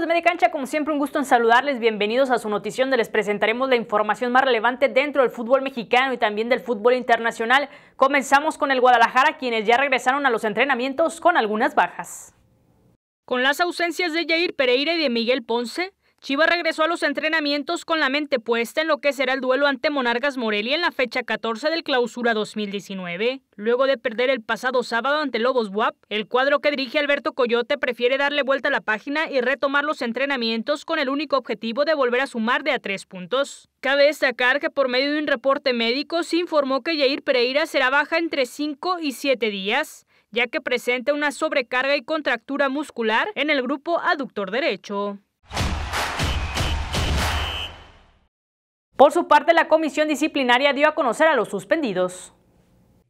de Media Cancha, como siempre un gusto en saludarles, bienvenidos a su notición donde les presentaremos la información más relevante dentro del fútbol mexicano y también del fútbol internacional. Comenzamos con el Guadalajara, quienes ya regresaron a los entrenamientos con algunas bajas. Con las ausencias de Jair Pereira y de Miguel Ponce, Chiva regresó a los entrenamientos con la mente puesta en lo que será el duelo ante Monargas Morelia en la fecha 14 del clausura 2019. Luego de perder el pasado sábado ante Lobos Buap, el cuadro que dirige Alberto Coyote prefiere darle vuelta a la página y retomar los entrenamientos con el único objetivo de volver a sumar de a tres puntos. Cabe destacar que por medio de un reporte médico se informó que Jair Pereira será baja entre 5 y 7 días, ya que presenta una sobrecarga y contractura muscular en el grupo aductor derecho. Por su parte, la comisión disciplinaria dio a conocer a los suspendidos.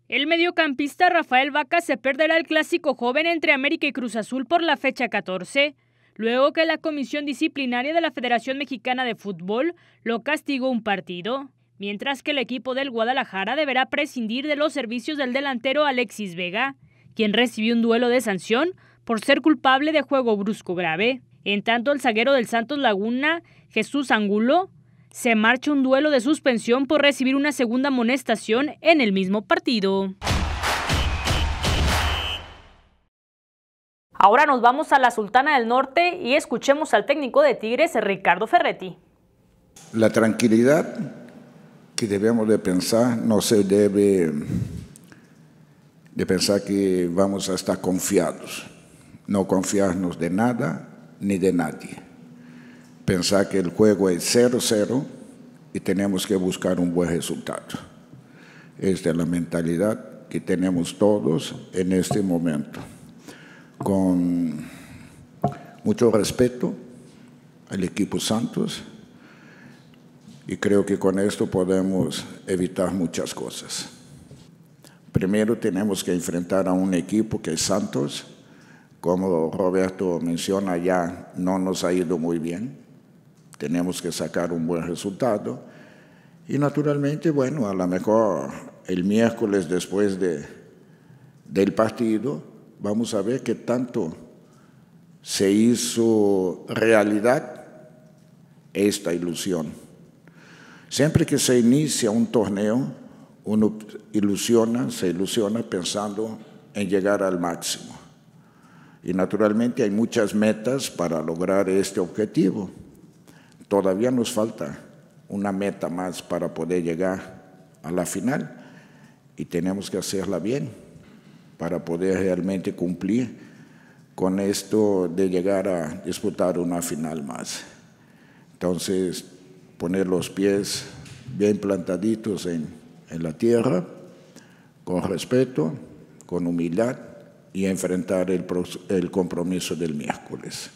El mediocampista Rafael Vaca se perderá el clásico joven entre América y Cruz Azul por la fecha 14, luego que la comisión disciplinaria de la Federación Mexicana de Fútbol lo castigó un partido, mientras que el equipo del Guadalajara deberá prescindir de los servicios del delantero Alexis Vega, quien recibió un duelo de sanción por ser culpable de juego brusco grave. En tanto, el zaguero del Santos Laguna, Jesús Angulo, se marcha un duelo de suspensión por recibir una segunda amonestación en el mismo partido. Ahora nos vamos a la Sultana del Norte y escuchemos al técnico de Tigres, Ricardo Ferretti. La tranquilidad que debemos de pensar no se debe de pensar que vamos a estar confiados, no confiarnos de nada ni de nadie pensar que el juego es 0-0 y tenemos que buscar un buen resultado. Esta es la mentalidad que tenemos todos en este momento. Con mucho respeto al equipo Santos y creo que con esto podemos evitar muchas cosas. Primero tenemos que enfrentar a un equipo que es Santos, como Roberto menciona ya, no nos ha ido muy bien tenemos que sacar un buen resultado. Y naturalmente, bueno, a lo mejor el miércoles después del partido vamos a ver qué tanto se hizo realidad esta ilusión. Siempre que se inicia un torneo, uno ilusiona, se ilusiona pensando en llegar al máximo. Y naturalmente hay muchas metas para lograr este objetivo todavía nos falta una meta más para poder llegar a la final y tenemos que hacerla bien para poder realmente cumplir con esto de llegar a disputar una final más. Entonces, poner los pies bien plantaditos en, la tierra, con respeto, con humildad y enfrentar el compromiso del miércoles.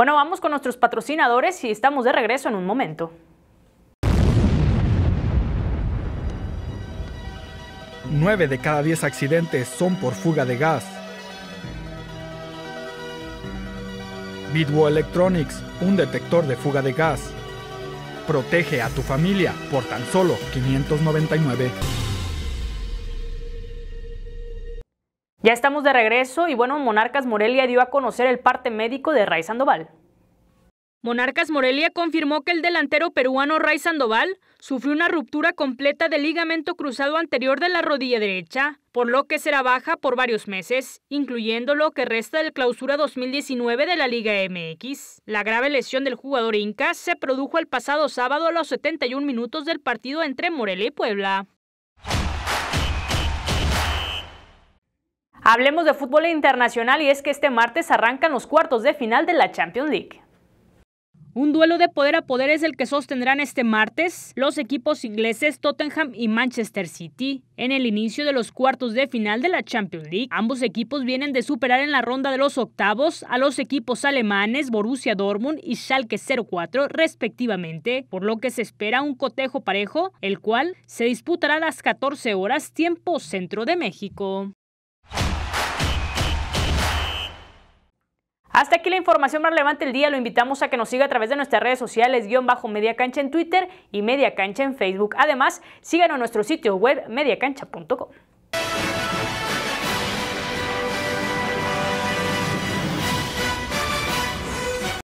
Bueno, vamos con nuestros patrocinadores y estamos de regreso en un momento. 9 de cada 10 accidentes son por fuga de gas. Bidwo Electronics, un detector de fuga de gas. Protege a tu familia por tan solo 599. Ya estamos de regreso y bueno, Monarcas Morelia dio a conocer el parte médico de Ray Sandoval. Monarcas Morelia confirmó que el delantero peruano Ray Sandoval sufrió una ruptura completa del ligamento cruzado anterior de la rodilla derecha, por lo que será baja por varios meses, incluyendo lo que resta del clausura 2019 de la Liga MX. La grave lesión del jugador Inca se produjo el pasado sábado a los 71 minutos del partido entre Morelia y Puebla. Hablemos de fútbol internacional y es que este martes arrancan los cuartos de final de la Champions League. Un duelo de poder a poder es el que sostendrán este martes los equipos ingleses Tottenham y Manchester City en el inicio de los cuartos de final de la Champions League. Ambos equipos vienen de superar en la ronda de los octavos a los equipos alemanes Borussia Dortmund y Schalke 04 respectivamente, por lo que se espera un cotejo parejo, el cual se disputará a las 14 horas tiempo centro de México. Hasta aquí la información más relevante del día. Lo invitamos a que nos siga a través de nuestras redes sociales, guión bajo Media Cancha en Twitter y Media Cancha en Facebook. Además, síganos a nuestro sitio web mediacancha.com.